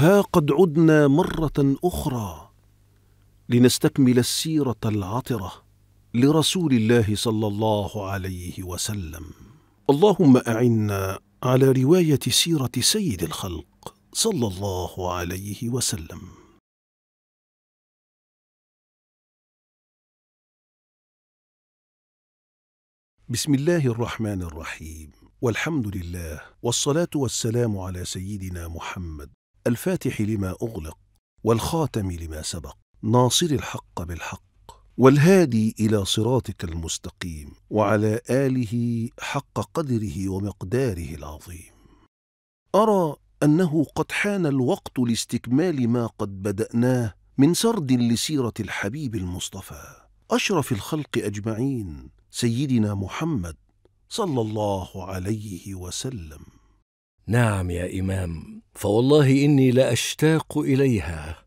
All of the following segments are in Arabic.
ها قد عدنا مره اخرى لنستكمل السيره العطره لرسول الله صلى الله عليه وسلم اللهم اعنا على روايه سيره سيد الخلق صلى الله عليه وسلم بسم الله الرحمن الرحيم والحمد لله والصلاه والسلام على سيدنا محمد الفاتح لما أغلق والخاتم لما سبق ناصر الحق بالحق والهادي إلى صراطك المستقيم وعلى آله حق قدره ومقداره العظيم أرى أنه قد حان الوقت لاستكمال ما قد بدأناه من سرد لسيرة الحبيب المصطفى أشرف الخلق أجمعين سيدنا محمد صلى الله عليه وسلم نعم يا امام فوالله اني لاشتاق اليها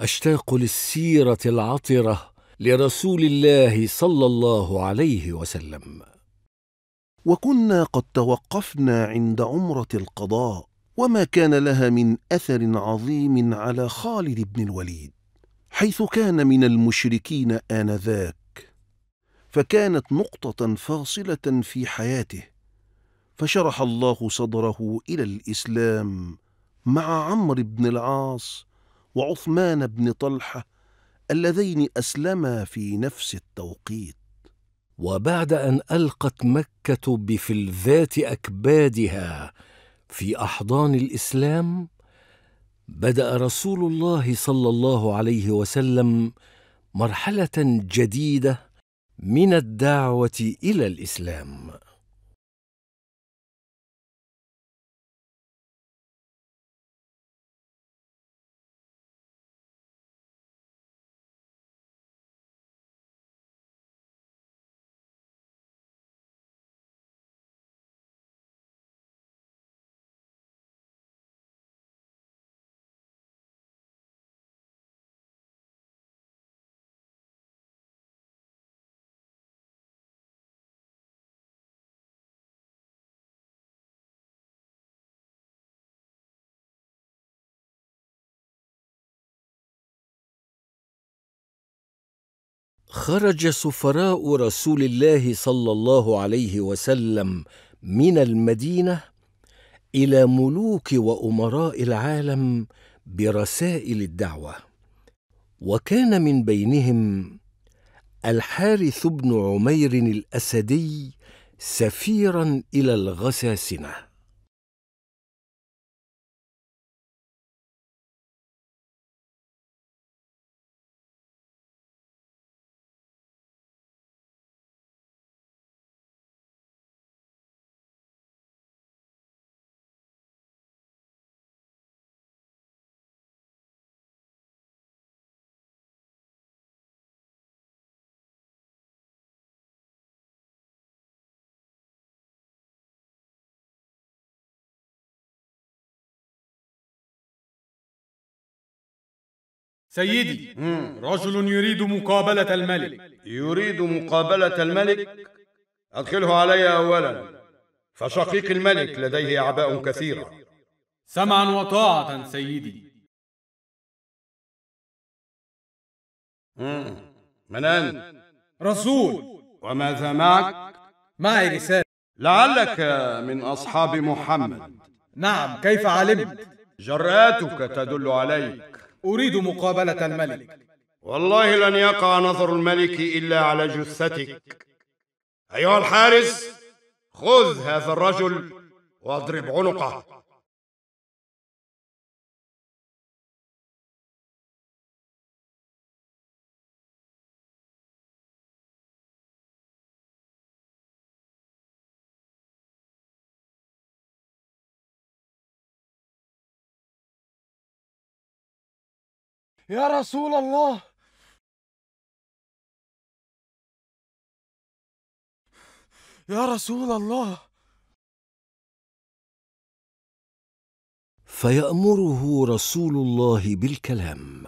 اشتاق للسيره العطره لرسول الله صلى الله عليه وسلم وكنا قد توقفنا عند عمره القضاء وما كان لها من اثر عظيم على خالد بن الوليد حيث كان من المشركين انذاك فكانت نقطه فاصله في حياته فشرح الله صدره إلى الإسلام مع عمرو بن العاص وعثمان بن طلحة اللذين أسلما في نفس التوقيت وبعد أن ألقت مكة بفلذات أكبادها في أحضان الإسلام بدأ رسول الله صلى الله عليه وسلم مرحلة جديدة من الدعوة إلى الإسلام خرج سفراء رسول الله صلى الله عليه وسلم من المدينه الى ملوك وامراء العالم برسائل الدعوه وكان من بينهم الحارث بن عمير الاسدي سفيرا الى الغساسنه سيدي رجل يريد مقابلة الملك يريد مقابلة الملك أدخله علي أولا فشقيق الملك لديه أعباء كثيرة سمعا وطاعة سيدي من أنت؟ رسول وماذا معك؟ معي رسالة لعلك من أصحاب محمد نعم كيف علمت؟ جرأتك تدل عليك أريد مقابلة الملك والله لن يقع نظر الملك إلا على جثتك أيها الحارس خذ هذا الرجل واضرب عنقه يا رسول الله يا رسول الله فيامره رسول الله بالكلام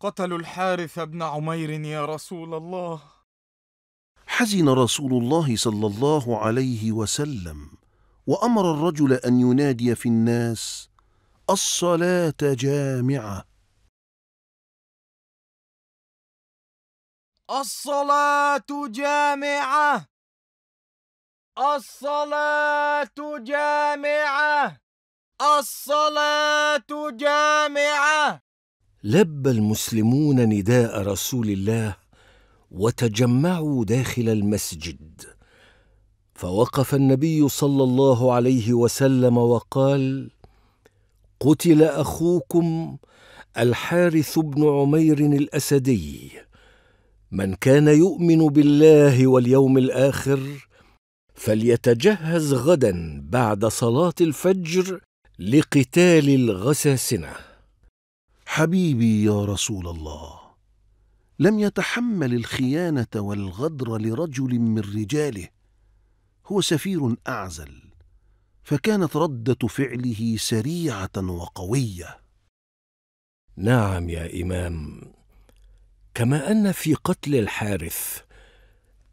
قتلوا الحارث بن عمير يا رسول الله حزن رسول الله صلى الله عليه وسلم وامر الرجل ان ينادي في الناس الصلاة جامعة الصلاة جامعة الصلاة جامعة الصلاة جامعة لب المسلمون نداء رسول الله وتجمعوا داخل المسجد فوقف النبي صلى الله عليه وسلم وقال قتل اخوكم الحارث بن عمير الاسدي من كان يؤمن بالله واليوم الاخر فليتجهز غدا بعد صلاه الفجر لقتال الغساسنه حبيبي يا رسول الله لم يتحمل الخيانه والغدر لرجل من رجاله هو سفير اعزل فكانت رده فعله سريعه وقويه نعم يا امام كما ان في قتل الحارث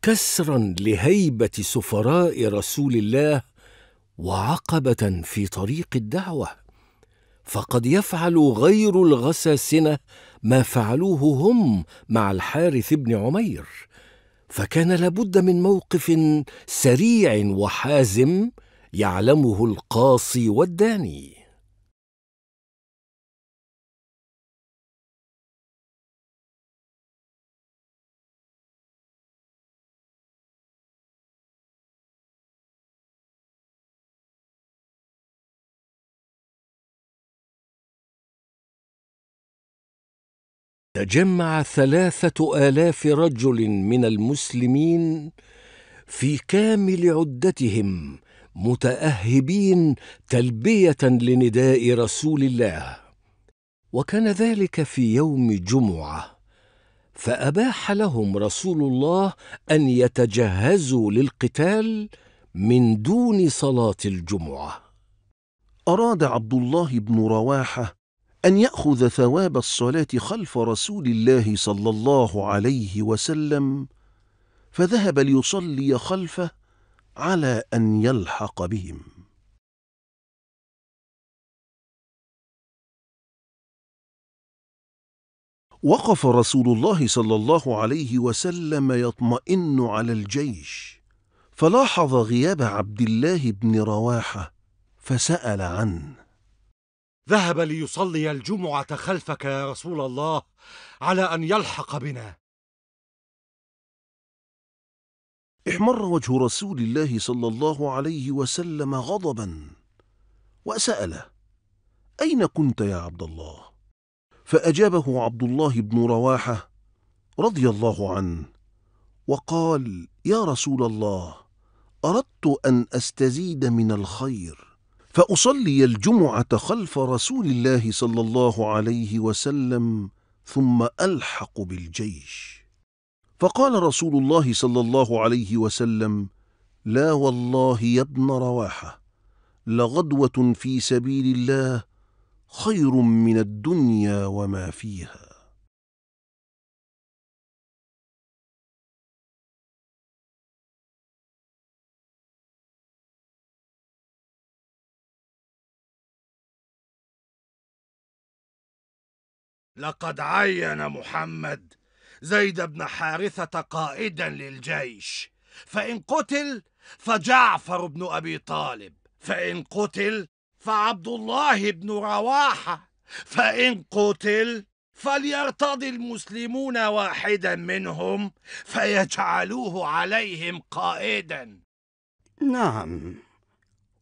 كسرا لهيبه سفراء رسول الله وعقبه في طريق الدعوه فقد يفعل غير الغساسنه ما فعلوه هم مع الحارث بن عمير فكان لابد من موقف سريع وحازم يعلمه القاصي والداني تجمع ثلاثة آلاف رجل من المسلمين في كامل عدتهم متاهبين تلبيه لنداء رسول الله وكان ذلك في يوم جمعه فاباح لهم رسول الله ان يتجهزوا للقتال من دون صلاه الجمعه اراد عبد الله بن رواحه ان ياخذ ثواب الصلاه خلف رسول الله صلى الله عليه وسلم فذهب ليصلي خلفه على أن يلحق بهم وقف رسول الله صلى الله عليه وسلم يطمئن على الجيش فلاحظ غياب عبد الله بن رواحة فسأل عنه ذهب ليصلي الجمعة خلفك يا رسول الله على أن يلحق بنا احمر وجه رسول الله صلى الله عليه وسلم غضبا وسأله أين كنت يا عبد الله؟ فأجابه عبد الله بن رواحة رضي الله عنه وقال يا رسول الله أردت أن أستزيد من الخير فأصلي الجمعة خلف رسول الله صلى الله عليه وسلم ثم ألحق بالجيش فقال رسول الله صلى الله عليه وسلم لا والله يا ابن رواحة لغدوة في سبيل الله خير من الدنيا وما فيها لقد عين محمد زيد بن حارثة قائدا للجيش فإن قتل فجعفر بن أبي طالب فإن قتل فعبد الله بن رواحة فإن قتل فليرتضي المسلمون واحدا منهم فيجعلوه عليهم قائدا نعم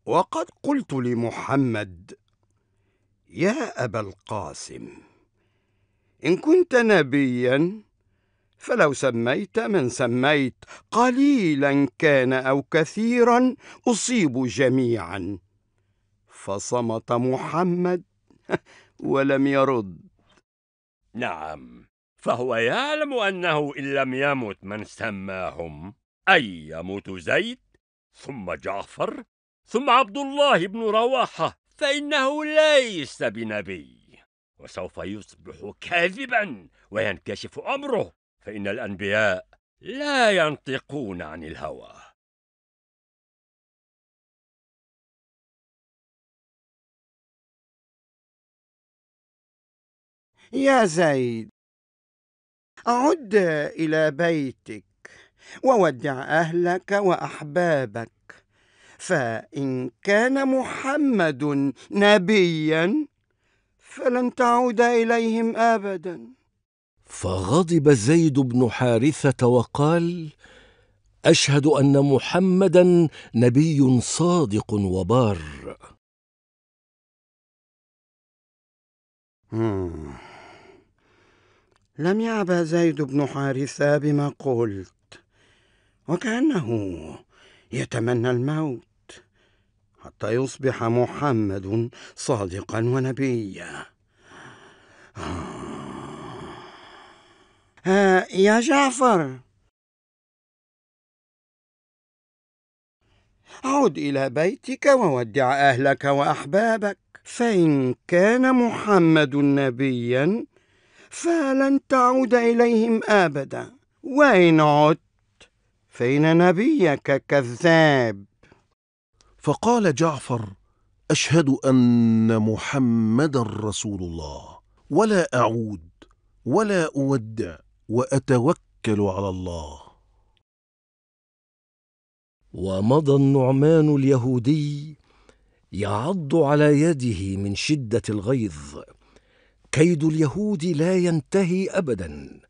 وقد قلت لمحمد يا أبا القاسم إن كنت نبيا فلو سميت من سميت قليلا كان أو كثيرا أصيب جميعا فصمت محمد ولم يرد نعم فهو يعلم أنه إن لم يمت من سماهم أي يموت زيد ثم جعفر ثم عبد الله بن رواحة فإنه ليس بنبي وسوف يصبح كاذبا وينكشف أمره فإن الأنبياء لا ينطقون عن الهوى يا زيد عد إلى بيتك وودع أهلك وأحبابك فإن كان محمد نبيا فلن تعود إليهم أبداً فغضب زيد بن حارثه وقال اشهد ان محمدا نبي صادق وبار لم يعبا زيد بن حارثه بما قلت وكانه يتمنى الموت حتى يصبح محمد صادقا ونبيا آه آه، يا جعفر عد إلى بيتك وودع أهلك وأحبابك فإن كان محمد نبيا فلن تعود إليهم أبدا وإن عدت فإن نبيك كذاب فقال جعفر أشهد أن محمدا رسول الله ولا أعود ولا أودع وأتوكل على الله ومضى النعمان اليهودي يعض على يده من شدة الغيظ كيد اليهود لا ينتهي أبداً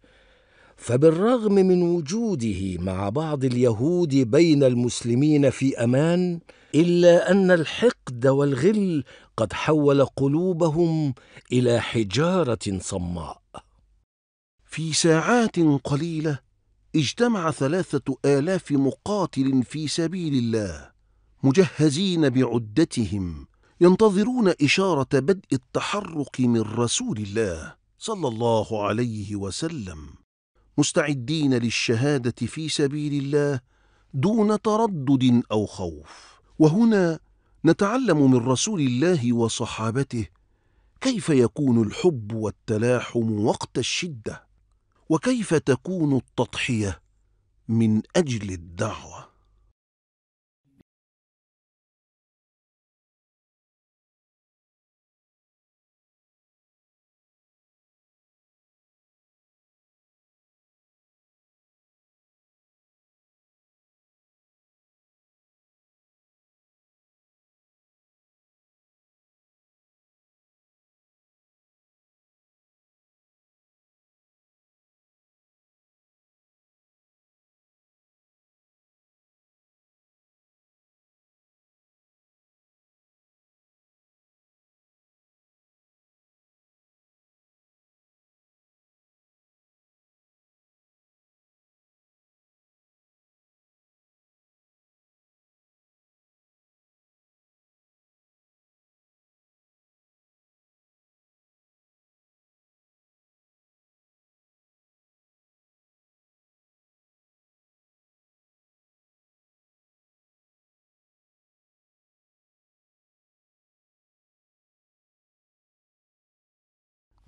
فبالرغم من وجوده مع بعض اليهود بين المسلمين في امان الا ان الحقد والغل قد حول قلوبهم الى حجاره صماء في ساعات قليلة اجتمع ثلاثة آلاف مقاتل في سبيل الله مجهزين بعدتهم ينتظرون إشارة بدء التحرك من رسول الله صلى الله عليه وسلم مستعدين للشهادة في سبيل الله دون تردد أو خوف وهنا نتعلم من رسول الله وصحابته كيف يكون الحب والتلاحم وقت الشده وكيف تكون التضحيه من اجل الدعوه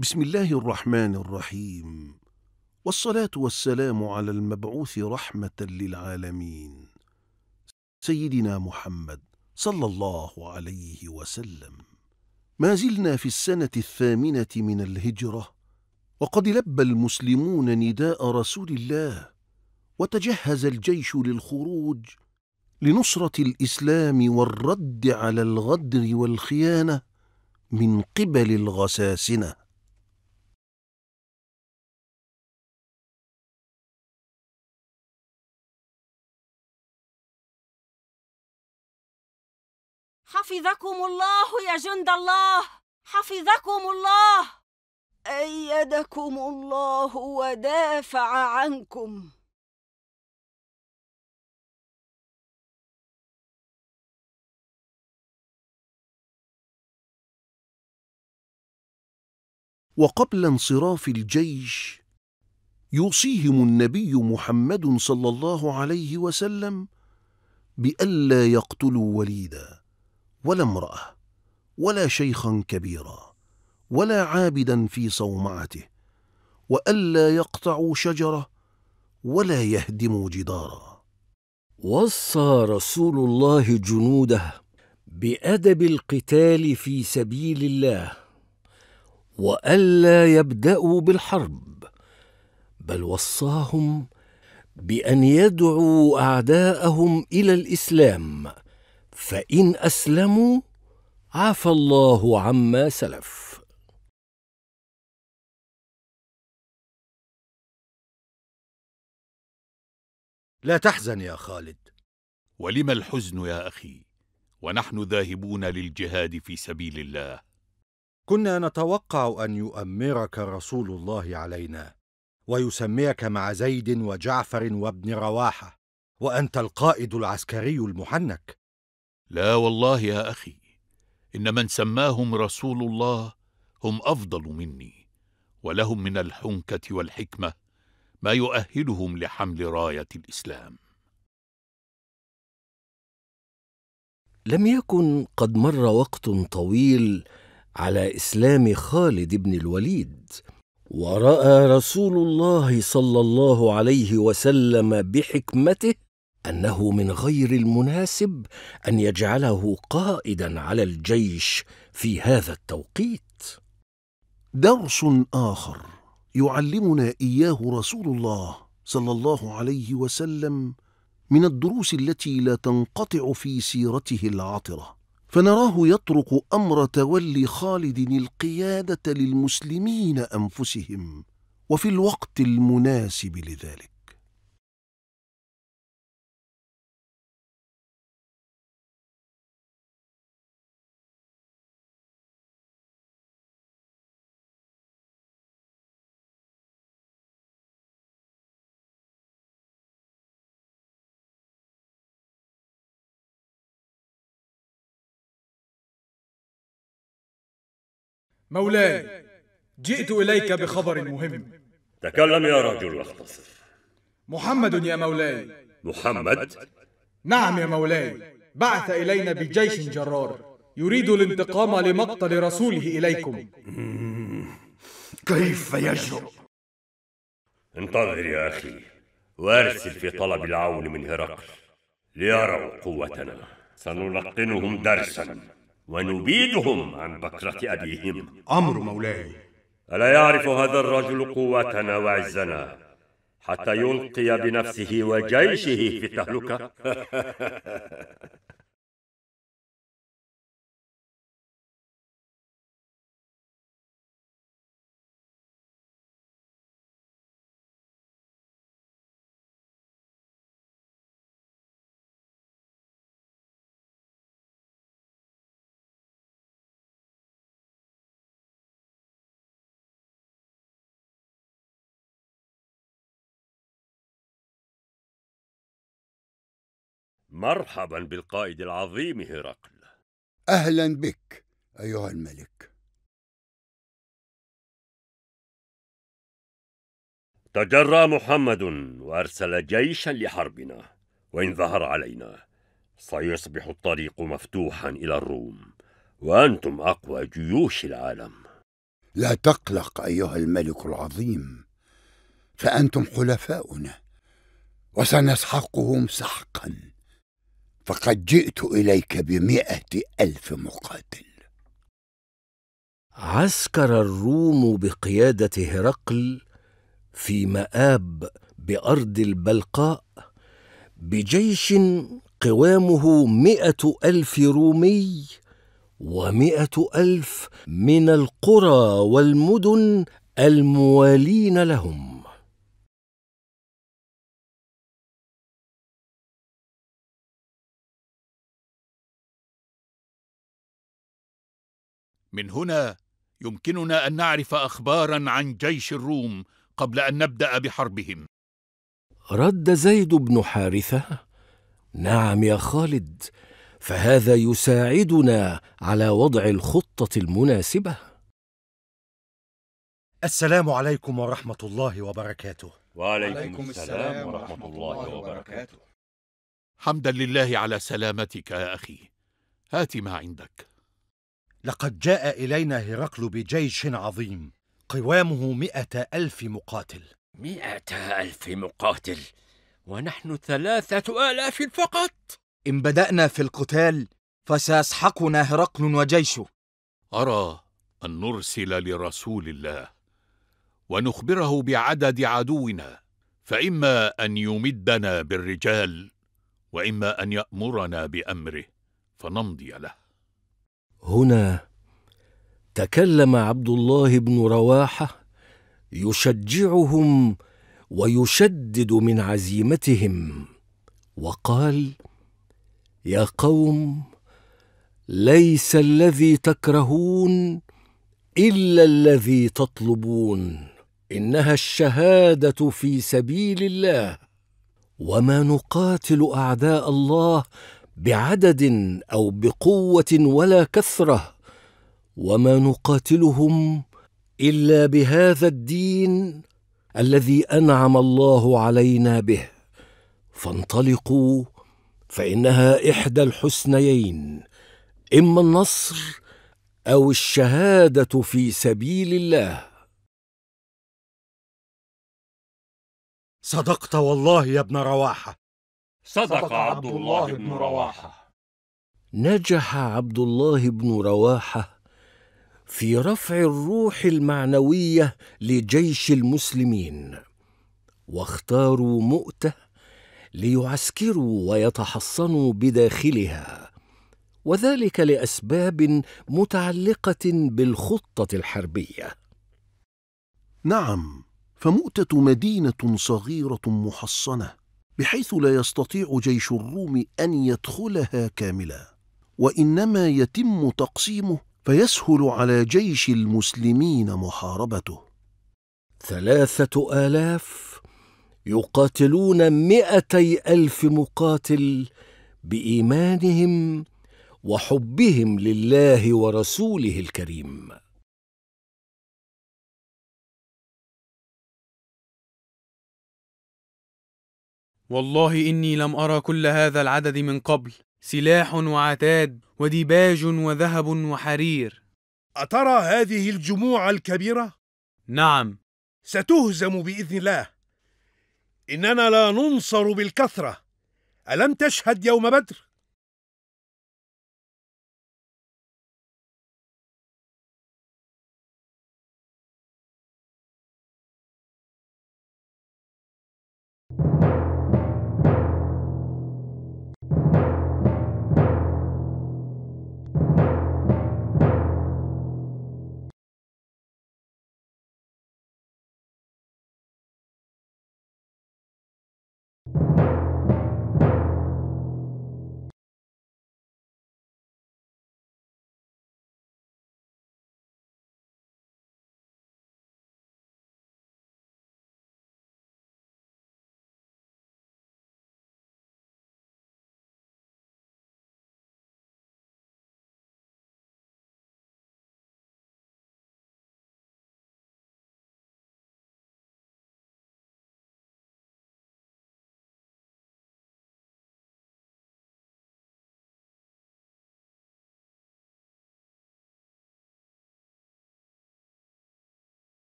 بسم الله الرحمن الرحيم والصلاة والسلام على المبعوث رحمة للعالمين سيدنا محمد صلى الله عليه وسلم ما زلنا في السنة الثامنة من الهجرة وقد لبى المسلمون نداء رسول الله وتجهز الجيش للخروج لنصرة الإسلام والرد على الغدر والخيانة من قبل الغساسنة حفظكم الله يا جند الله حفظكم الله أيدكم الله ودافع عنكم وقبل انصراف الجيش يوصيهم النبي محمد صلى الله عليه وسلم بألا يقتلوا وليداً ولا امرأة ولا شيخا كبيرا ولا عابدا في صومعته وألا يقطعوا شجرة ولا يهدموا جدارا وصى رسول الله جنوده بأدب القتال في سبيل الله وألا يبدأوا بالحرب بل وصاهم بأن يدعوا أعداءهم إلى الإسلام فان اسلموا عفى الله عما سلف لا تحزن يا خالد ولم الحزن يا اخي ونحن ذاهبون للجهاد في سبيل الله كنا نتوقع ان يؤمرك رسول الله علينا ويسميك مع زيد وجعفر وابن رواحه وانت القائد العسكري المحنك لا والله يا اخي ان من سماهم رسول الله هم افضل مني ولهم من الحنكه والحكمه ما يؤهلهم لحمل رايه الاسلام لم يكن قد مر وقت طويل على اسلام خالد بن الوليد وراى رسول الله صلى الله عليه وسلم بحكمته انه من غير المناسب ان يجعله قائدا على الجيش في هذا التوقيت درس اخر يعلمنا اياه رسول الله صلى الله عليه وسلم من الدروس التي لا تنقطع في سيرته العطره فنراه يطرق امر تولي خالد القياده للمسلمين انفسهم وفي الوقت المناسب لذلك مولاي جئت إليك بخبر مهم تكلم يا رجل واختصر محمد يا مولاي محمد؟ نعم يا مولاي بعث إلينا بجيش جرار يريد الانتقام لمقتل رسوله إليكم كيف يجرؤ؟ انتظر يا أخي وأرسل في طلب العون من هرقل ليروا قوتنا سنلقنهم درسا ونبيدهم عن بكرة أبيهم أمر مولاي ألا يعرف هذا الرجل قوتنا وعزنا حتى يلقي بنفسه وجيشه في التهلكة مرحبا بالقائد العظيم هرقل أهلا بك أيها الملك تجرى محمد وأرسل جيشا لحربنا وإن ظهر علينا سيصبح الطريق مفتوحا إلى الروم وأنتم أقوى جيوش العالم لا تقلق أيها الملك العظيم فأنتم حلفاؤنا وسنسحقهم سحقا فقد جئت إليك بمئة ألف مقاتل عسكر الروم بقيادة هرقل في مآب بأرض البلقاء بجيش قوامه مئة ألف رومي ومئة ألف من القرى والمدن الموالين لهم من هنا يمكننا ان نعرف اخبارا عن جيش الروم قبل ان نبدا بحربهم رد زيد بن حارثه نعم يا خالد فهذا يساعدنا على وضع الخطه المناسبه السلام عليكم ورحمه الله وبركاته وعليكم السلام ورحمه الله وبركاته حمدا لله على سلامتك يا اخي هات ما عندك لقد جاء إلينا هرقل بجيش عظيم قوامه مئة ألف مقاتل مئة ألف مقاتل ونحن ثلاثة آلاف فقط إن بدأنا في القتال فسيسحقنا هرقل وجيشه أرى أن نرسل لرسول الله ونخبره بعدد عدونا فإما أن يمدنا بالرجال وإما أن يأمرنا بأمره فنمضي له هنا تكلم عبد الله بن رواحه يشجعهم ويشدد من عزيمتهم وقال يا قوم ليس الذي تكرهون الا الذي تطلبون انها الشهاده في سبيل الله وما نقاتل اعداء الله بعدد او بقوه ولا كثره وما نقاتلهم الا بهذا الدين الذي انعم الله علينا به فانطلقوا فانها احدى الحسنيين اما النصر او الشهاده في سبيل الله صدقت والله يا ابن رواحه صدق عبد الله بن رواحة نجح عبد الله بن رواحة في رفع الروح المعنوية لجيش المسلمين واختاروا مؤته ليعسكروا ويتحصنوا بداخلها وذلك لأسباب متعلقة بالخطة الحربية نعم فمؤتة مدينة صغيرة محصنة بحيث لا يستطيع جيش الروم أن يدخلها كاملا وإنما يتم تقسيمه فيسهل على جيش المسلمين محاربته ثلاثة آلاف يقاتلون مئتي ألف مقاتل بإيمانهم وحبهم لله ورسوله الكريم والله إني لم أرى كل هذا العدد من قبل سلاح وعتاد وديباج وذهب وحرير أترى هذه الجموع الكبيرة؟ نعم ستهزم بإذن الله إننا لا ننصر بالكثرة ألم تشهد يوم بدر؟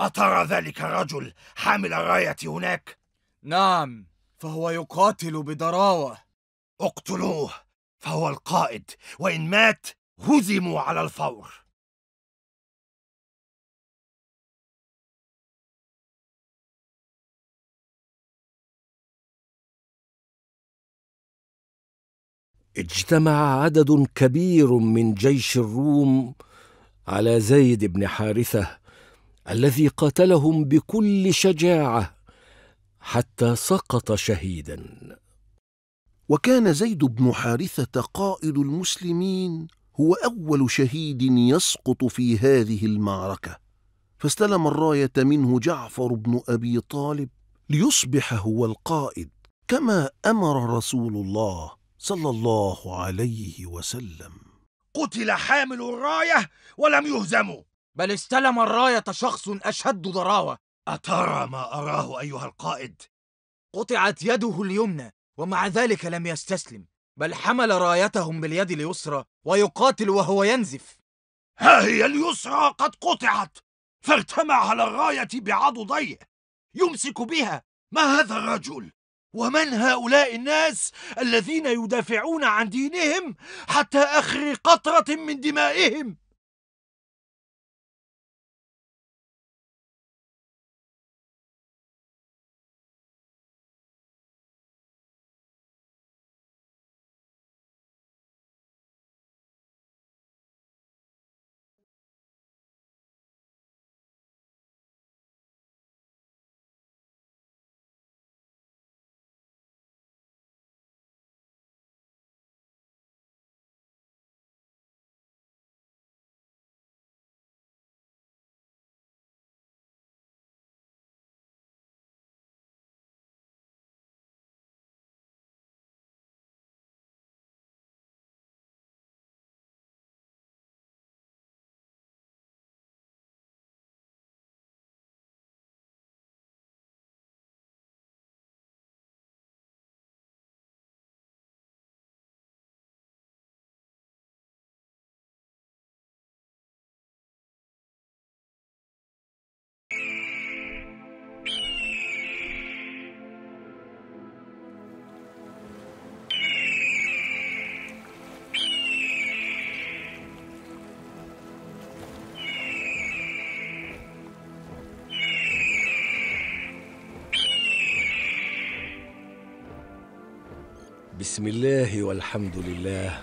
أترى ذلك الرجل حامل الراية هناك؟ نعم فهو يقاتل بضراوة اقتلوه فهو القائد وإن مات هزموا على الفور اجتمع عدد كبير من جيش الروم على زيد بن حارثه الذي قاتلهم بكل شجاعه حتى سقط شهيدا وكان زيد بن حارثه قائد المسلمين هو اول شهيد يسقط في هذه المعركه فاستلم الرايه منه جعفر بن ابي طالب ليصبح هو القائد كما امر رسول الله صلى الله عليه وسلم قتل حامل الرايه ولم يهزموا بل استلم الراية شخص أشد ضراوة أترى ما أراه أيها القائد؟ قطعت يده اليمنى ومع ذلك لم يستسلم بل حمل رايتهم باليد اليسرى ويقاتل وهو ينزف ها هي اليسرى قد قطعت فارتمى على الراية بعضديه يمسك بها ما هذا الرجل؟ ومن هؤلاء الناس الذين يدافعون عن دينهم حتى آخر قطرة من دمائهم؟ بسم الله والحمد لله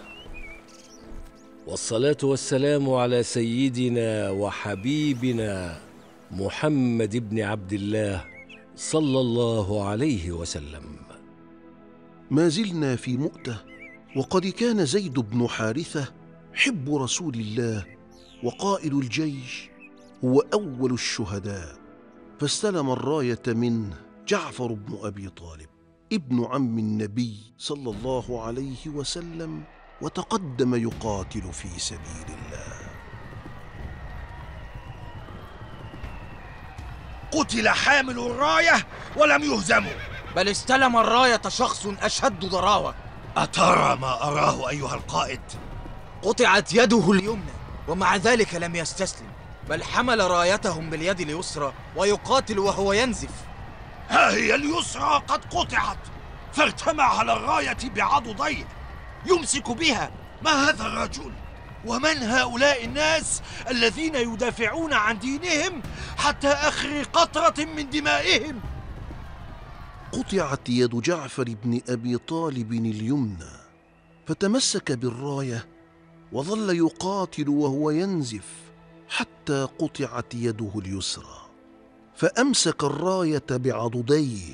والصلاه والسلام على سيدنا وحبيبنا محمد بن عبد الله صلى الله عليه وسلم ما زلنا في مؤته وقد كان زيد بن حارثه حب رسول الله وقائد الجيش هو اول الشهداء فاستلم الرايه منه جعفر بن ابي طالب ابن عم النبي صلى الله عليه وسلم وتقدم يقاتل في سبيل الله قتل حامل الرايه ولم يهزموا بل استلم الرايه شخص اشد ضراوه اترى ما اراه ايها القائد قطعت يده اليمنى ومع ذلك لم يستسلم بل حمل رايتهم باليد اليسرى ويقاتل وهو ينزف ها هي اليسرى قد قطعت فارتمى على الراية بعضديه يمسك بها ما هذا الرجل ومن هؤلاء الناس الذين يدافعون عن دينهم حتى آخر قطرة من دمائهم قطعت يد جعفر بن أبي طالب اليمنى فتمسك بالراية وظل يقاتل وهو ينزف حتى قطعت يده اليسرى فامسك الرايه بعضديه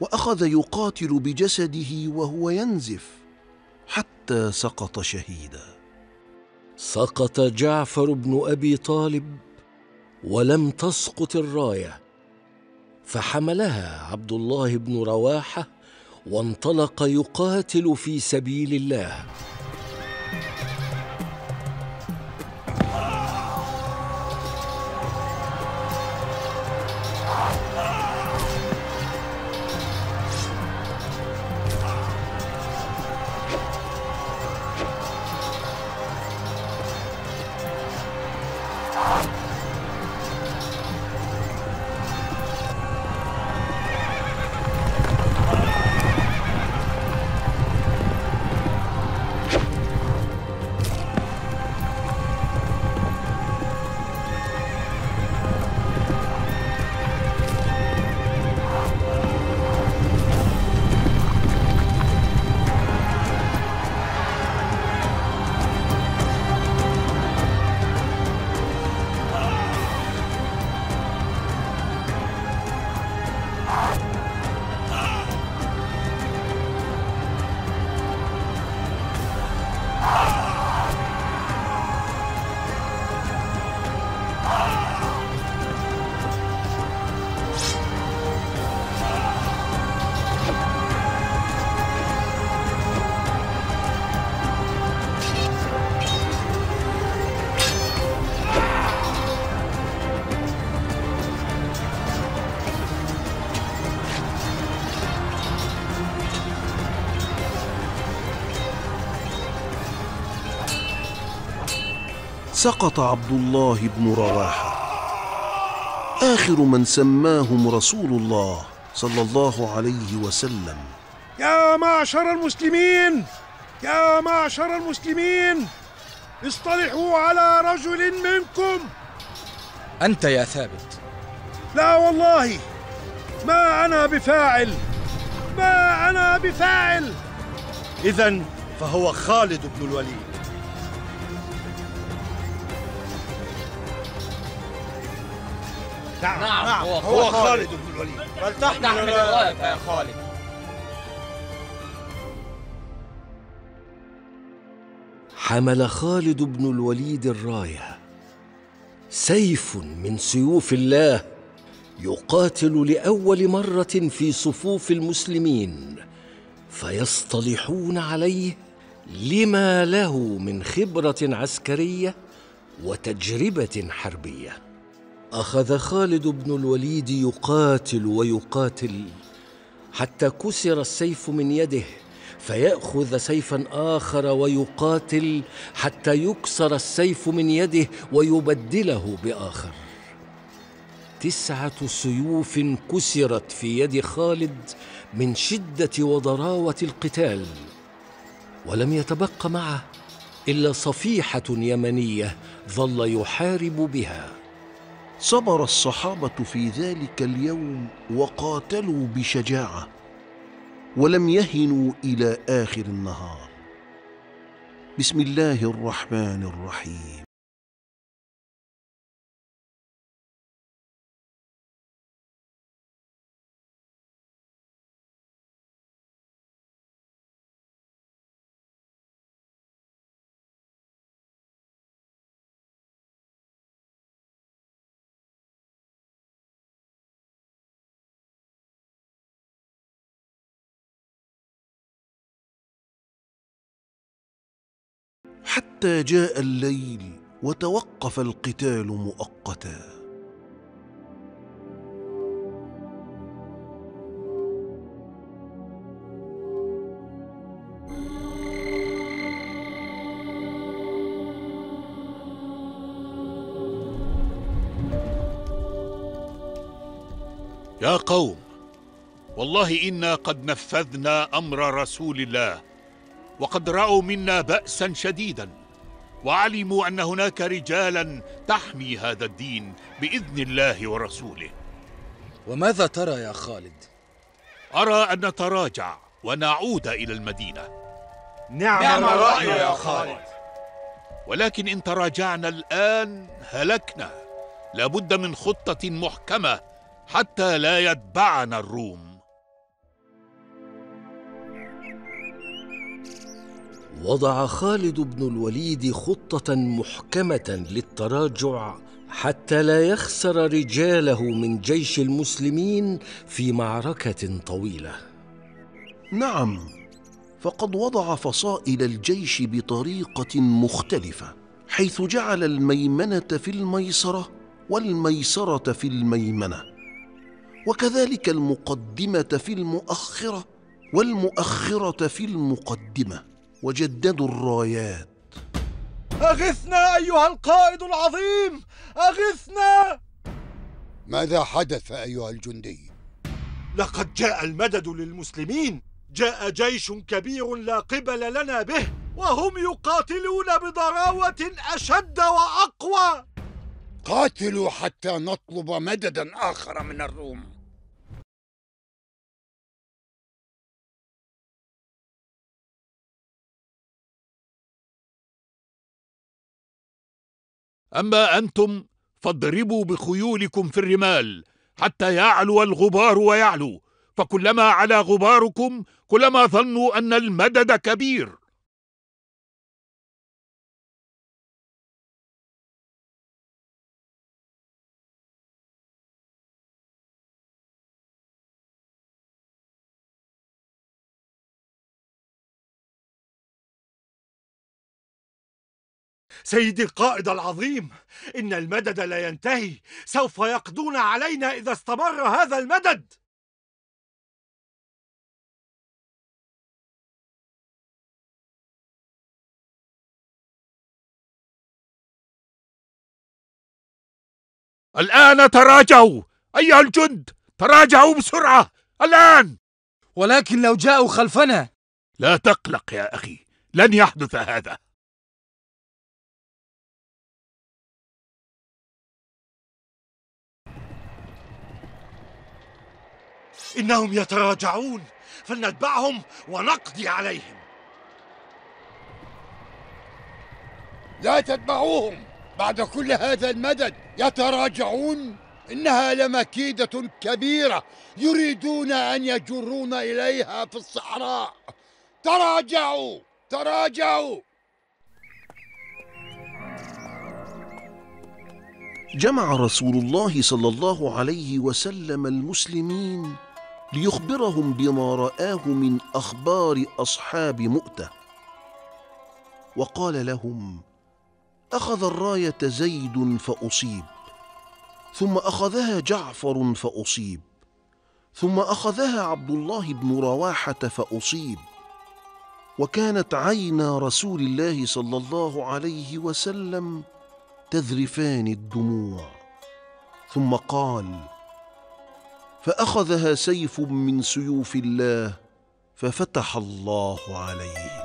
واخذ يقاتل بجسده وهو ينزف حتى سقط شهيدا سقط جعفر بن ابي طالب ولم تسقط الرايه فحملها عبد الله بن رواحه وانطلق يقاتل في سبيل الله سقط عبد الله بن رواحه اخر من سماهم رسول الله صلى الله عليه وسلم يا معشر المسلمين يا معشر المسلمين اصطلحوا على رجل منكم انت يا ثابت لا والله ما انا بفاعل ما انا بفاعل اذا فهو خالد بن الوليد هو خالد بن الوليد فلتحمل الرايه يا آه، خالد حمل خالد بن الوليد الرايه سيف من سيوف الله يقاتل لاول مره في صفوف المسلمين فيصطلحون عليه لما له من خبره عسكريه وتجربه حربيه اخذ خالد بن الوليد يقاتل ويقاتل حتى كسر السيف من يده فياخذ سيفا اخر ويقاتل حتى يكسر السيف من يده ويبدله باخر تسعه سيوف كسرت في يد خالد من شده وضراوه القتال ولم يتبق معه الا صفيحه يمنيه ظل يحارب بها صبر الصحابه في ذلك اليوم وقاتلوا بشجاعه ولم يهنوا الى اخر النهار بسم الله الرحمن الرحيم حتى جاء الليل وتوقف القتال مؤقتا يا قوم والله انا قد نفذنا امر رسول الله وقد راوا منا باسا شديدا وعلموا ان هناك رجالا تحمي هذا الدين باذن الله ورسوله وماذا ترى يا خالد ارى ان نتراجع ونعود الى المدينه نعم, نعم راي يا خالد ولكن ان تراجعنا الان هلكنا لابد من خطه محكمه حتى لا يتبعنا الروم وضع خالد بن الوليد خطه محكمه للتراجع حتى لا يخسر رجاله من جيش المسلمين في معركه طويله نعم فقد وضع فصائل الجيش بطريقه مختلفه حيث جعل الميمنه في الميسره والميسره في الميمنه وكذلك المقدمه في المؤخره والمؤخره في المقدمه وجددوا الرايات أغثنا أيها القائد العظيم أغثنا ماذا حدث أيها الجندي؟ لقد جاء المدد للمسلمين جاء جيش كبير لا قبل لنا به وهم يقاتلون بضراوة أشد وأقوى قاتلوا حتى نطلب مددا آخر من الروم أما أنتم فاضربوا بخيولكم في الرمال حتى يعلو الغبار ويعلو فكلما علا غباركم كلما ظنوا أن المدد كبير سيدي القائد العظيم إن المدد لا ينتهي سوف يقضون علينا إذا استمر هذا المدد الآن تراجعوا أيها الجند تراجعوا بسرعة الآن ولكن لو جاءوا خلفنا لا تقلق يا أخي لن يحدث هذا إنهم يتراجعون فلنتبعهم ونقضي عليهم لا تتبعوهم بعد كل هذا المدد يتراجعون إنها لمكيدة كبيرة يريدون أن يجرون إليها في الصحراء تراجعوا تراجعوا جمع رسول الله صلى الله عليه وسلم المسلمين ليخبرهم بما رآه من أخبار أصحاب مؤتة وقال لهم أخذ الراية زيد فأصيب ثم أخذها جعفر فأصيب ثم أخذها عبد الله بن رواحة فأصيب وكانت عينا رسول الله صلى الله عليه وسلم تذرفان الدموع ثم قال فاخذها سيف من سيوف الله ففتح الله عليهم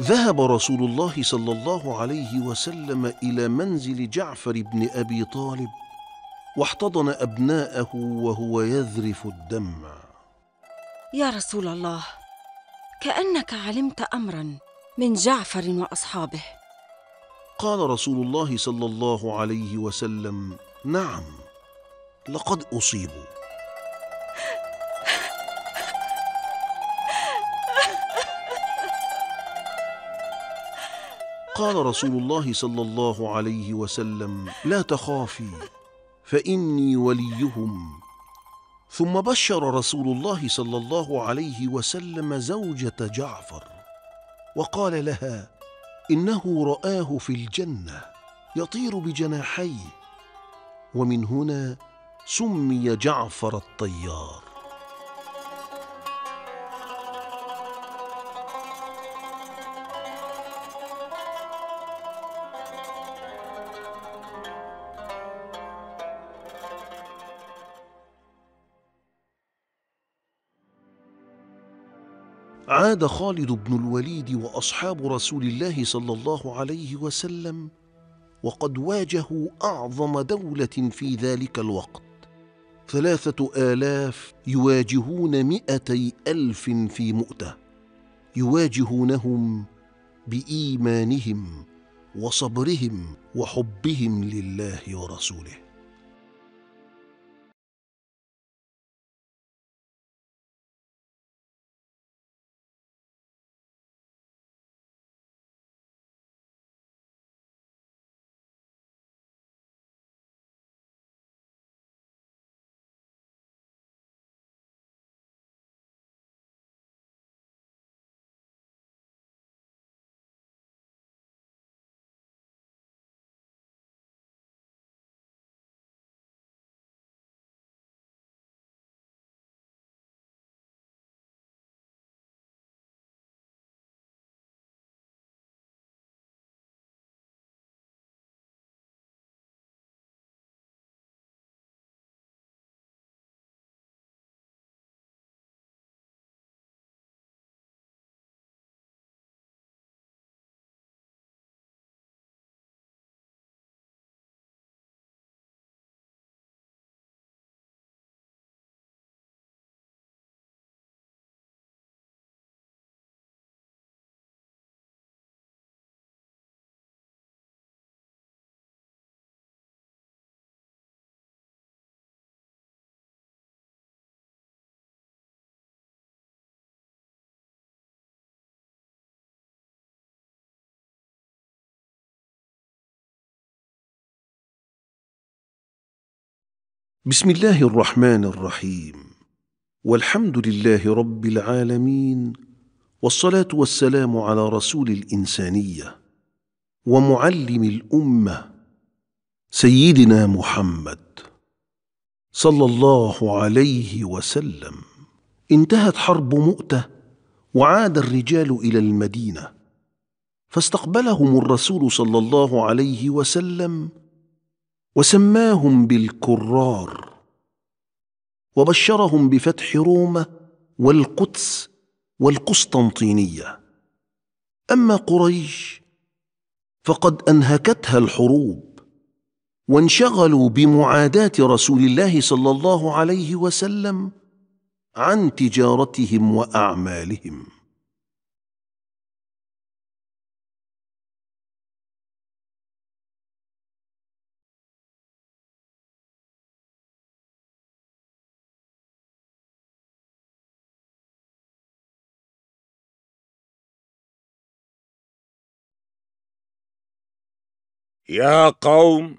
ذهب رسول الله صلى الله عليه وسلم الى منزل جعفر بن ابي طالب واحتضن ابناءه وهو يذرف الدمع يا رسول الله كانك علمت امرا من جعفر واصحابه قال رسول الله صلى الله عليه وسلم نعم لقد اصيبوا قال رسول الله صلى الله عليه وسلم لا تخافي فاني وليهم ثم بشر رسول الله صلى الله عليه وسلم زوجه جعفر وقال لها انه راه في الجنه يطير بجناحيه ومن هنا سمي جعفر الطيار عاد خالد بن الوليد واصحاب رسول الله صلى الله عليه وسلم وقد واجهوا اعظم دوله في ذلك الوقت ثلاثه الاف يواجهون مئتي الف في مؤته يواجهونهم بايمانهم وصبرهم وحبهم لله ورسوله بسم الله الرحمن الرحيم والحمد لله رب العالمين والصلاه والسلام على رسول الانسانيه ومعلم الامه سيدنا محمد صلى الله عليه وسلم انتهت حرب مؤته وعاد الرجال الى المدينه فاستقبلهم الرسول صلى الله عليه وسلم وسماهم بالكرار وبشرهم بفتح روما والقدس والقسطنطينيه اما قريش فقد انهكتها الحروب وانشغلوا بمعاداه رسول الله صلى الله عليه وسلم عن تجارتهم واعمالهم يا قوم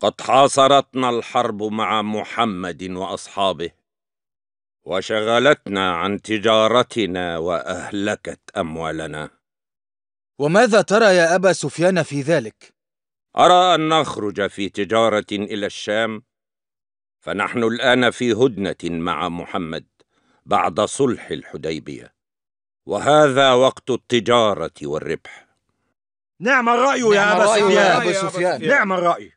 قد حاصرتنا الحرب مع محمد واصحابه وشغلتنا عن تجارتنا واهلكت اموالنا وماذا ترى يا ابا سفيان في ذلك ارى ان نخرج في تجاره الى الشام فنحن الان في هدنه مع محمد بعد صلح الحديبيه وهذا وقت التجاره والربح نعم الرأي يا نعم أبا سفيان سفيان نعم الرأي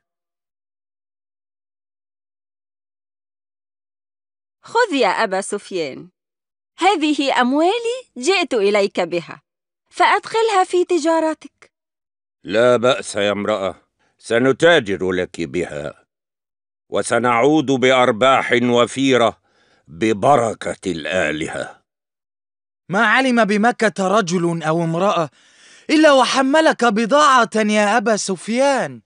خذ يا أبا سفيان هذه أموالي جئت إليك بها فأدخلها في تجارتك لا بأس يا امرأة سنتاجر لك بها وسنعود بأرباح وفيرة ببركة الآلهة ما علم بمكة رجل أو امرأة إلا وحملك بضاعة يا أبا سفيان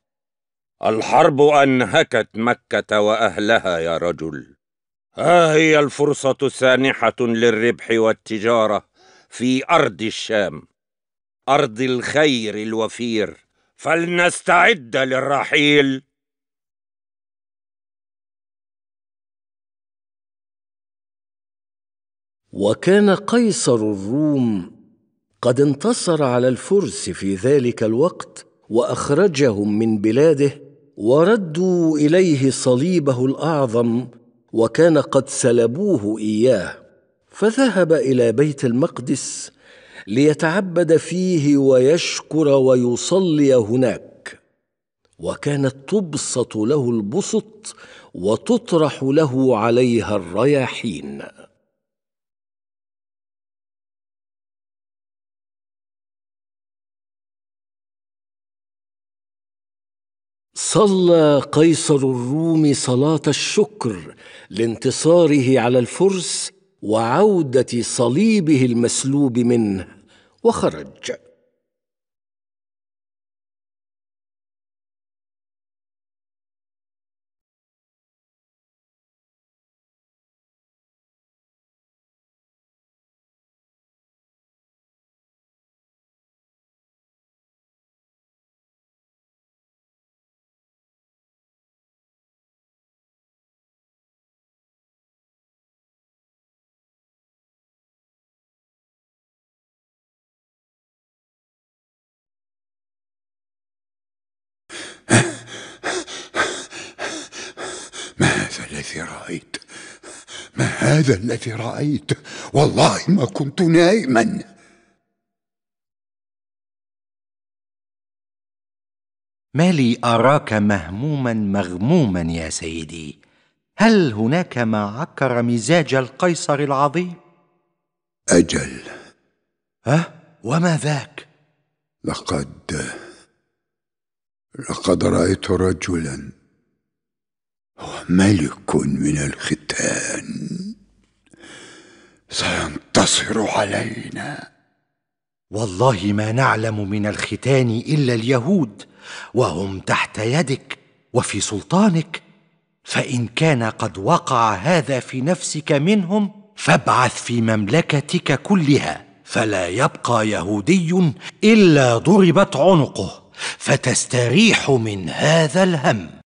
الحرب أنهكت مكة وأهلها يا رجل ها هي الفرصة السانحة للربح والتجارة في أرض الشام أرض الخير الوفير فلنستعد للرحيل وكان قيصر الروم قد انتصر على الفرس في ذلك الوقت واخرجهم من بلاده وردوا اليه صليبه الاعظم وكان قد سلبوه اياه فذهب الى بيت المقدس ليتعبد فيه ويشكر ويصلي هناك وكانت تبسط له البسط وتطرح له عليها الرياحين صلى قيصر الروم صلاه الشكر لانتصاره على الفرس وعوده صليبه المسلوب منه وخرج الذي رأيت ما هذا الذي رأيت والله ما كنت نائما ما لي أراك مهموما مغموما يا سيدي هل هناك ما عكر مزاج القيصر العظيم أجل أه وما ذاك لقد لقد رأيت رجلاً وملك ملك من الختان سينتصر علينا والله ما نعلم من الختان الا اليهود وهم تحت يدك وفي سلطانك فان كان قد وقع هذا في نفسك منهم فابعث في مملكتك كلها فلا يبقى يهودي الا ضربت عنقه فتستريح من هذا الهم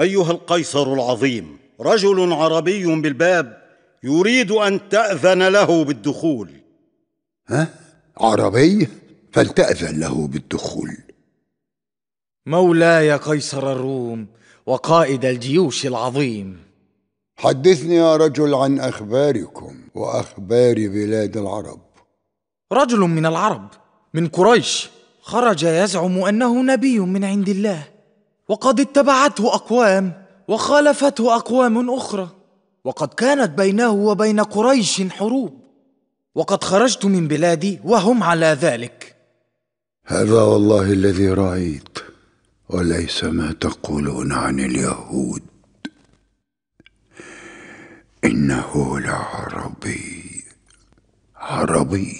ايها القيصر العظيم رجل عربي بالباب يريد ان تاذن له بالدخول ها عربي فلتاذن له بالدخول مولاي قيصر الروم وقائد الجيوش العظيم حدثني يا رجل عن اخباركم واخبار بلاد العرب رجل من العرب من قريش خرج يزعم انه نبي من عند الله وقد اتبعته اقوام وخالفته اقوام اخرى وقد كانت بينه وبين قريش حروب وقد خرجت من بلادي وهم على ذلك هذا والله الذي رايت وليس ما تقولون عن اليهود انه لعربي عربي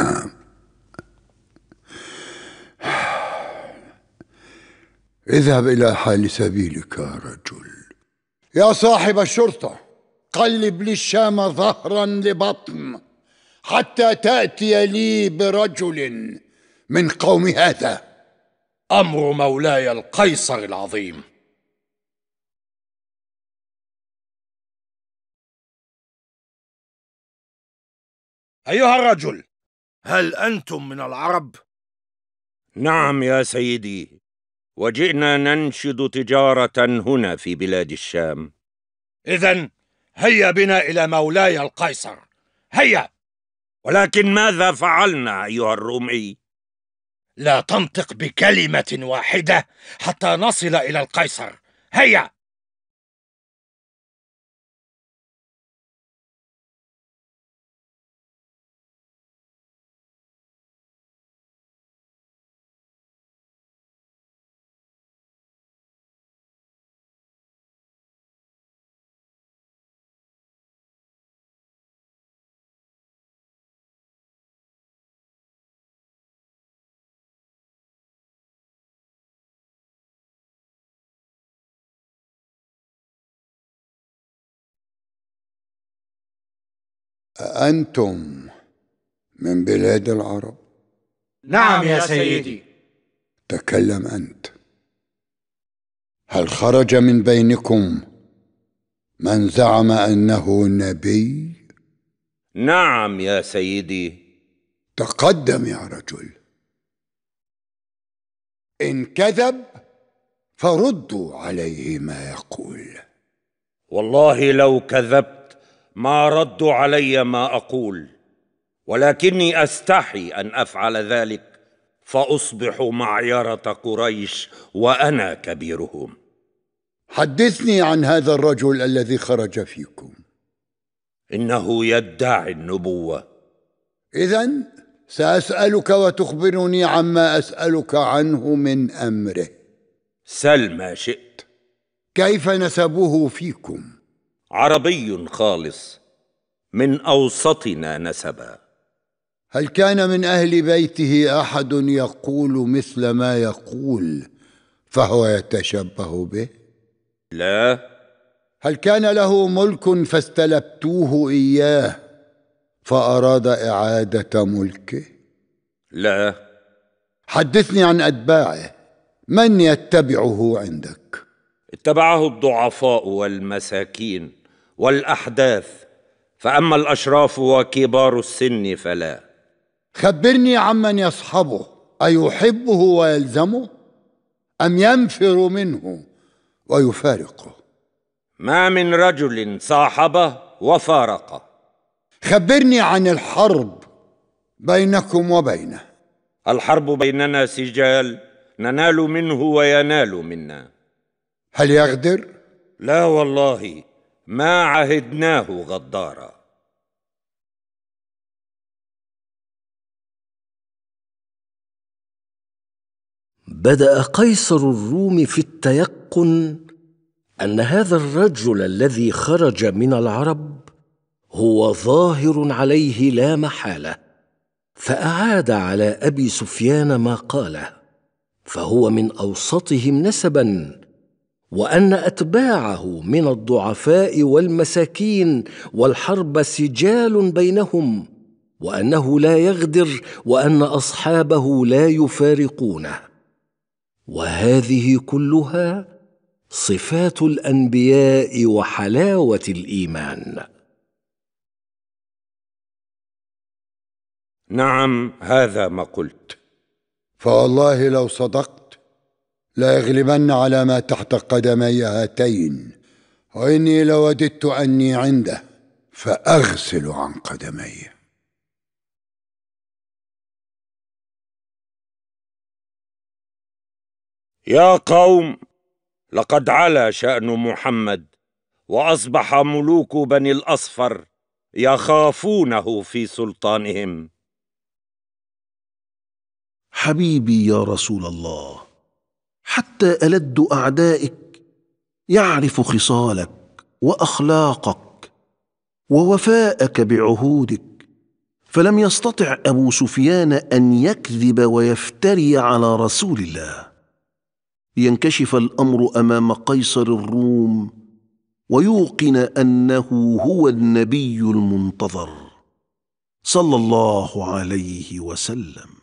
نعم اذهب إلى حال سبيلك يا رجل يا صاحب الشرطة قلب لي الشام ظهرا لبطن حتى تأتي لي برجل من قوم هذا أمر مولاي القيصر العظيم أيها الرجل هل أنتم من العرب؟ نعم يا سيدي وجئنا ننشد تجارة هنا في بلاد الشام إذا هيا بنا إلى مولاي القيصر هيا ولكن ماذا فعلنا أيها الرومي؟ لا تنطق بكلمة واحدة حتى نصل إلى القيصر هيا أأنتم من بلاد العرب؟ نعم يا سيدي تكلم أنت هل خرج من بينكم من زعم أنه نبي؟ نعم يا سيدي تقدم يا رجل إن كذب فردوا عليه ما يقول والله لو كذبت ما ردوا علي ما اقول ولكني استحي ان افعل ذلك فاصبح معيره قريش وانا كبيرهم حدثني عن هذا الرجل الذي خرج فيكم انه يدعي النبوه اذا ساسالك وتخبرني عما اسالك عنه من امره سل ما شئت كيف نسبوه فيكم عربي خالص من اوسطنا نسبا هل كان من اهل بيته احد يقول مثل ما يقول فهو يتشبه به لا هل كان له ملك فاستلبتوه اياه فاراد اعاده ملكه لا حدثني عن اتباعه من يتبعه عندك اتبعه الضعفاء والمساكين والاحداث فاما الاشراف وكبار السن فلا خبرني عمن يصحبه ايحبه ويلزمه ام ينفر منه ويفارقه ما من رجل صاحبه وفارقه خبرني عن الحرب بينكم وبينه الحرب بيننا سجال ننال منه وينال منا هل يغدر لا والله ما عهدناه غدارا بدا قيصر الروم في التيقن ان هذا الرجل الذي خرج من العرب هو ظاهر عليه لا محاله فاعاد على ابي سفيان ما قاله فهو من اوسطهم نسبا وان اتباعه من الضعفاء والمساكين والحرب سجال بينهم وانه لا يغدر وان اصحابه لا يفارقونه وهذه كلها صفات الانبياء وحلاوه الايمان نعم هذا ما قلت فوالله لو صدقت لا يغلبن على ما تحت قدمي هاتين واني لوددت اني عنده فاغسل عن قدمي يا قوم لقد علا شان محمد واصبح ملوك بني الاصفر يخافونه في سلطانهم حبيبي يا رسول الله حتى ألد أعدائك يعرف خصالك وأخلاقك ووفاءك بعهودك فلم يستطع أبو سفيان أن يكذب ويفتري على رسول الله لينكشف الأمر أمام قيصر الروم ويوقن أنه هو النبي المنتظر صلى الله عليه وسلم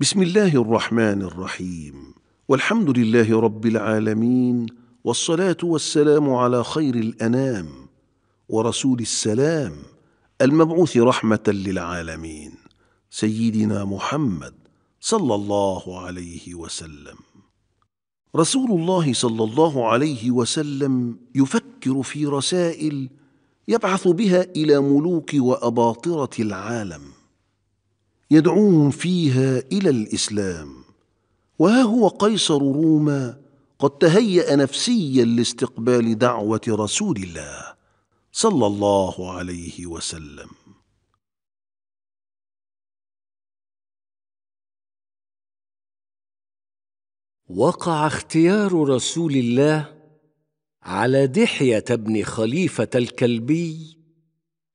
بسم الله الرحمن الرحيم والحمد لله رب العالمين والصلاه والسلام على خير الانام ورسول السلام المبعوث رحمه للعالمين سيدنا محمد صلى الله عليه وسلم رسول الله صلى الله عليه وسلم يفكر في رسائل يبعث بها الى ملوك واباطره العالم يدعوهم فيها إلى الإسلام وها هو قيصر روما قد تهيأ نفسيا لاستقبال دعوة رسول الله صلى الله عليه وسلم وقع اختيار رسول الله على دحية بن خليفة الكلبي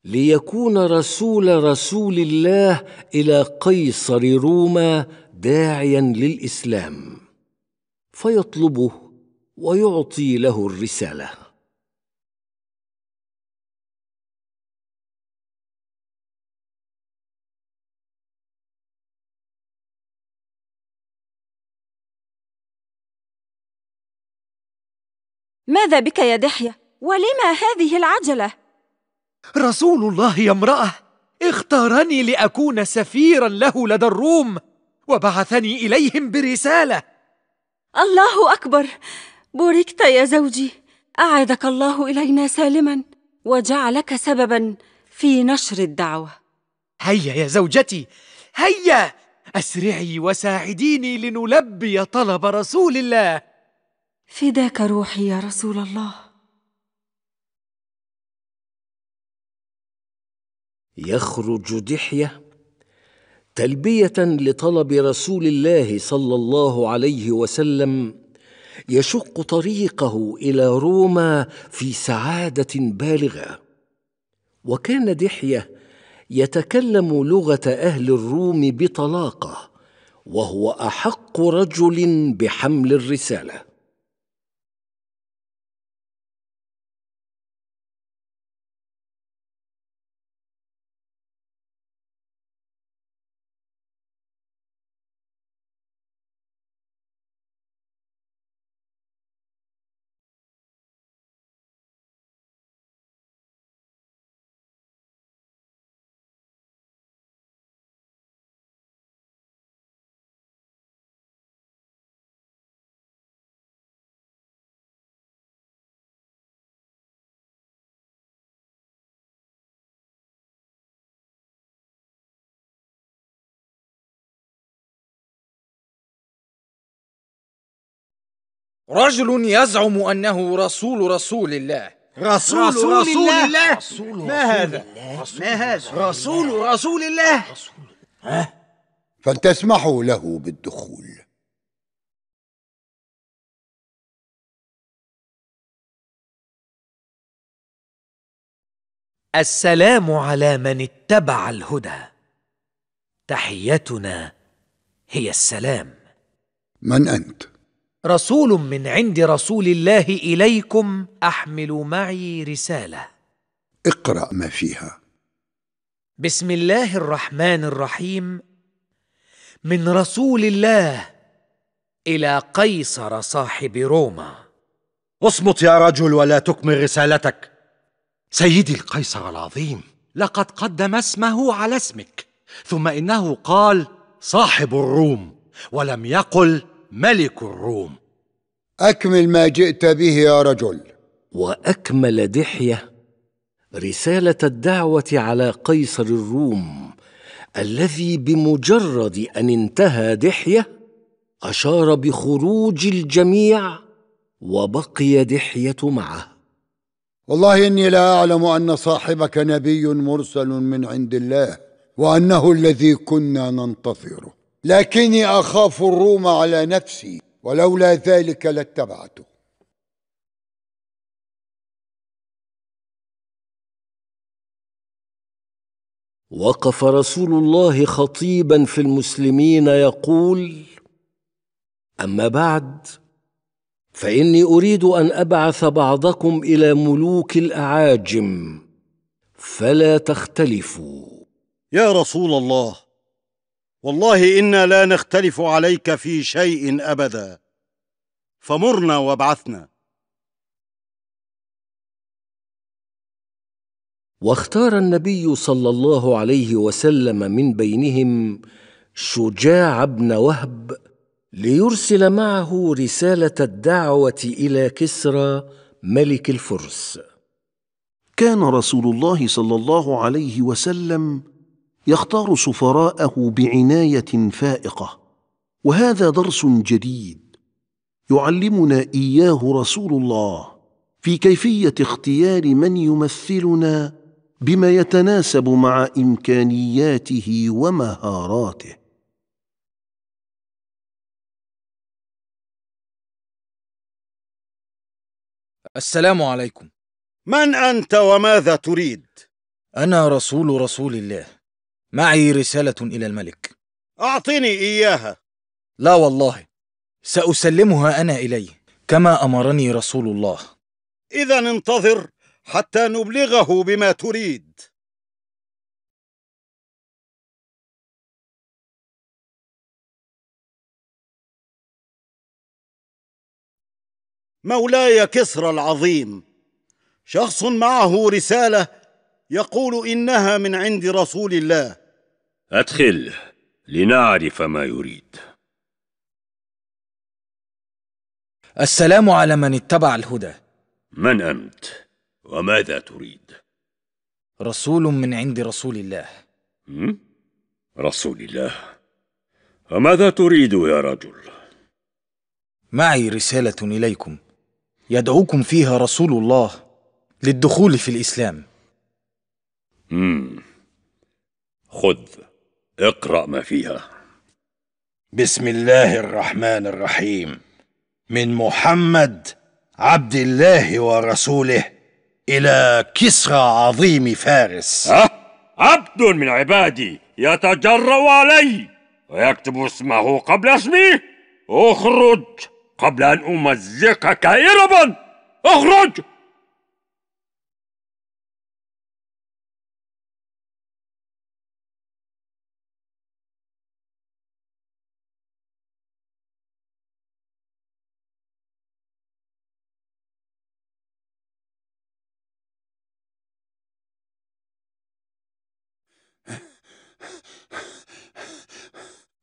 ليكون رسول رسول الله الى قيصر روما داعيا للاسلام فيطلبه ويعطي له الرساله ماذا بك يا دحيه ولما هذه العجله رسول الله يا امراه اختارني لاكون سفيرا له لدى الروم وبعثني اليهم برساله الله اكبر بوركت يا زوجي اعادك الله الينا سالما وجعلك سببا في نشر الدعوه هيا يا زوجتي هيا اسرعي وساعديني لنلبي طلب رسول الله فداك روحي يا رسول الله يخرج دحيه تلبيه لطلب رسول الله صلى الله عليه وسلم يشق طريقه الى روما في سعاده بالغه وكان دحيه يتكلم لغه اهل الروم بطلاقه وهو احق رجل بحمل الرساله رجل يزعم أنه رسول رسول الله رسول رسول, رسول الله, الله. رسول ما هذا ما هذا رسول رسول الله ها فلتسمحوا له بالدخول السلام على من اتبع الهدى تحيتنا هي السلام من انت رسول من عند رسول الله اليكم احمل معي رساله اقرا ما فيها بسم الله الرحمن الرحيم من رسول الله الى قيصر صاحب روما اصمت يا رجل ولا تكمل رسالتك سيدي القيصر العظيم لقد قدم اسمه على اسمك ثم انه قال صاحب الروم ولم يقل ملك الروم أكمل ما جئت به يا رجل وأكمل دحية رسالة الدعوة على قيصر الروم الذي بمجرد أن انتهى دحية أشار بخروج الجميع وبقي دحية معه والله إني لا أعلم أن صاحبك نبي مرسل من عند الله وأنه الذي كنا ننتظره لكني أخاف الروم على نفسي ولولا ذلك لاتبعته وقف رسول الله خطيبا في المسلمين يقول اما بعد فاني اريد ان ابعث بعضكم الى ملوك الاعاجم فلا تختلفوا يا رسول الله والله انا لا نختلف عليك في شيء ابدا فمرنا وابعثنا واختار النبي صلى الله عليه وسلم من بينهم شجاع بن وهب ليرسل معه رساله الدعوه الى كسرى ملك الفرس كان رسول الله صلى الله عليه وسلم يختار سفراءه بعنايه فائقه وهذا درس جديد يعلمنا اياه رسول الله في كيفيه اختيار من يمثلنا بما يتناسب مع امكانياته ومهاراته السلام عليكم من انت وماذا تريد انا رسول رسول الله معي رسالة إلى الملك أعطني إياها لا والله سأسلمها أنا إليه كما أمرني رسول الله إذا انتظر حتى نبلغه بما تريد مولاي كسرى العظيم شخص معه رساله يقول انها من عند رسول الله أدخل لنعرف ما يريد السلام على من اتبع الهدى من أنت؟ وماذا تريد؟ رسول من عند رسول الله رسول الله وماذا تريد يا رجل؟ معي رسالة إليكم يدعوكم فيها رسول الله للدخول في الإسلام مم. خذ اقرأ ما فيها بسم الله الرحمن الرحيم من محمد عبد الله ورسوله إلى كسرى عظيم فارس ها؟ عبد من عبادي يتجرأ علي ويكتب اسمه قبل اسمي اخرج قبل أن أمزقك إربا اخرج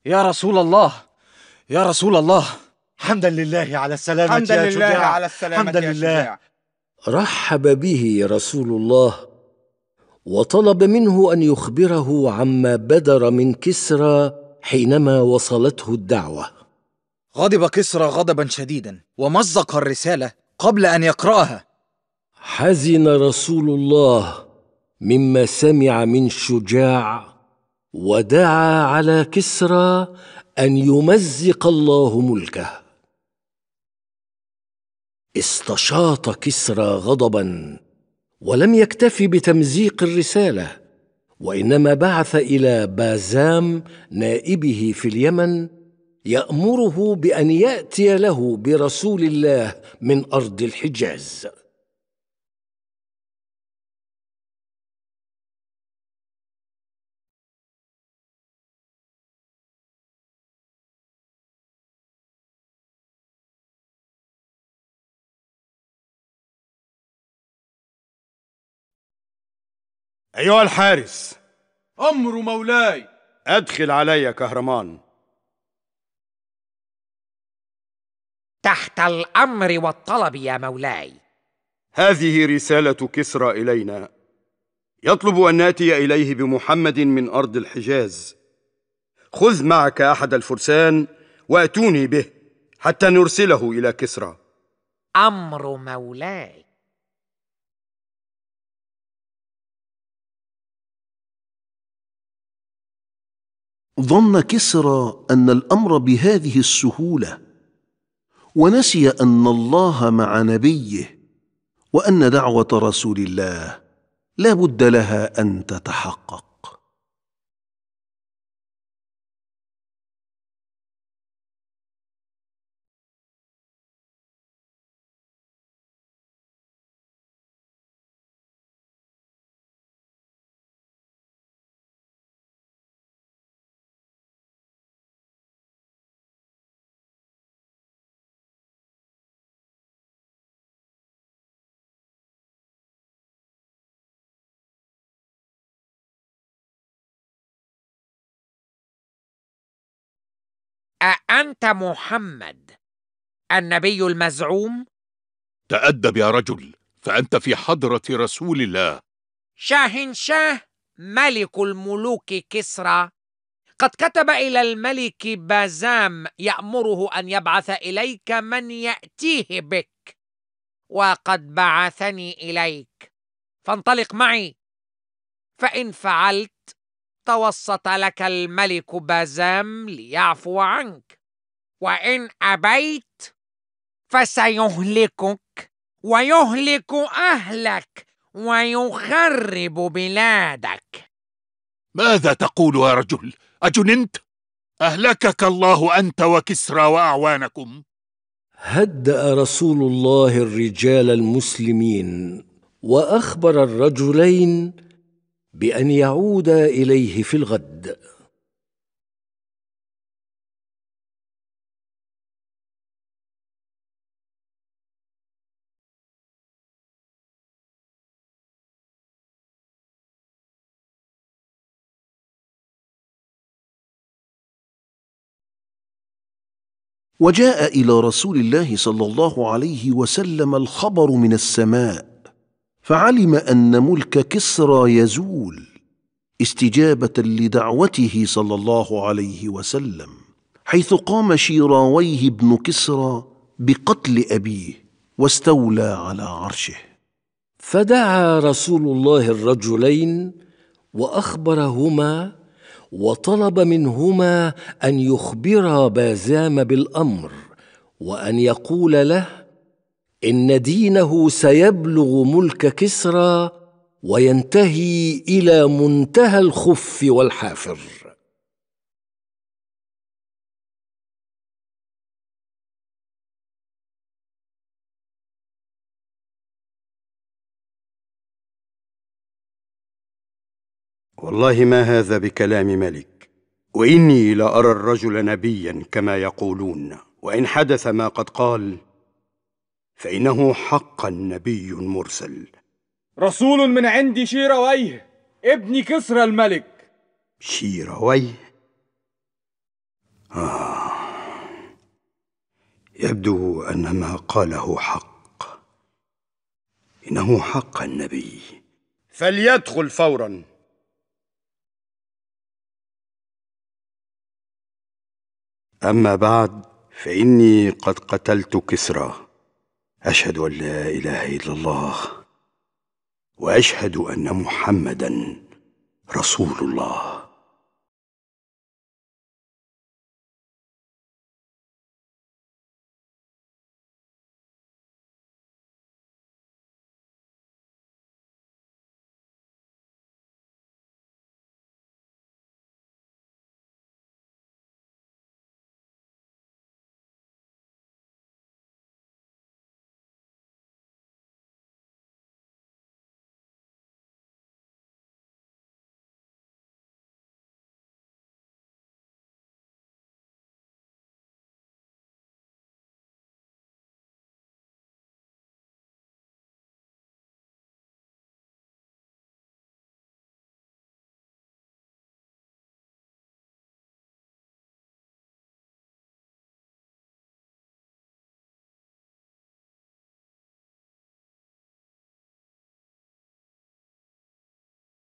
يا رسول الله يا رسول الله حمدا لله على السلامة حمدا يا لله شجاع. على السلامة حمد يا لله شجاع. رحب به رسول الله وطلب منه أن يخبره عما بدر من كسرى حينما وصلته الدعوة غضب كسرى غضبا شديدا ومزق الرسالة قبل أن يقرأها حزن رسول الله مما سمع من شجاع ودعا على كسرى ان يمزق الله ملكه استشاط كسرى غضبا ولم يكتف بتمزيق الرساله وانما بعث الى بازام نائبه في اليمن يامره بان ياتي له برسول الله من ارض الحجاز أيها الحارس أمر مولاي أدخل علي كهرمان تحت الأمر والطلب يا مولاي هذه رسالة كسرى إلينا يطلب أن نأتي إليه بمحمد من أرض الحجاز خذ معك أحد الفرسان وأتوني به حتى نرسله إلى كسرى أمر مولاي ظن كسرى ان الامر بهذه السهوله ونسي ان الله مع نبيه وان دعوه رسول الله لا بد لها ان تتحقق أأنت محمد النبي المزعوم؟ تأدب يا رجل فأنت في حضرة رسول الله شاهنشاه ملك الملوك كسرى قد كتب إلى الملك بازام يأمره أن يبعث إليك من يأتيه بك وقد بعثني إليك فانطلق معي فإن فعلت توسط لك الملك بازام ليعفو عنك وان ابيت فسيهلكك ويهلك اهلك ويخرب بلادك ماذا تقول يا رجل اجننت اهلكك الله انت وكسرى واعوانكم هدا رسول الله الرجال المسلمين واخبر الرجلين بان يعود اليه في الغد وجاء الى رسول الله صلى الله عليه وسلم الخبر من السماء فعلم ان ملك كسرى يزول استجابه لدعوته صلى الله عليه وسلم حيث قام شيراويه بن كسرى بقتل ابيه واستولى على عرشه فدعا رسول الله الرجلين واخبرهما وطلب منهما ان يخبرا بازام بالامر وان يقول له ان دينه سيبلغ ملك كسرى وينتهي الى منتهى الخف والحافر والله ما هذا بكلام ملك واني لارى الرجل نبيا كما يقولون وان حدث ما قد قال فإنه حقا نبي مرسل رسول من عند شيرويه ابن كسرى الملك شيرويه آه. يبدو أن ما قاله حق إنه حق النبي فليدخل فورا أما بعد فإني قد قتلت كسرى اشهد ان لا اله الا الله واشهد ان محمدا رسول الله